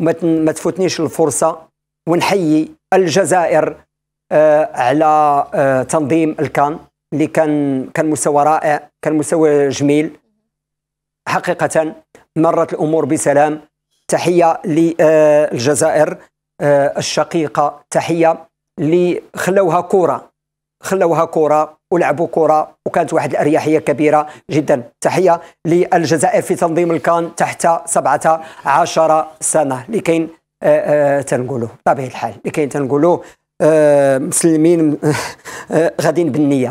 ما تفوتنيش الفرصه ونحيي الجزائر آه، على آه، تنظيم الكان اللي كان كان مستوى رائع كان مستوى جميل حقيقه مرت الامور بسلام تحيه للجزائر آه، الشقيقه تحيه اللي خلوها كره خلوها كره ولعبوا كره وكانت واحد الاريحيه كبيره جدا تحيه للجزائر في تنظيم الكان تحت 17 سنه اللي كاين آه، آه، تنقولوه بطبيعه الحال اللي كاين تنقولوه آه، مسلمين غاديين بالنيه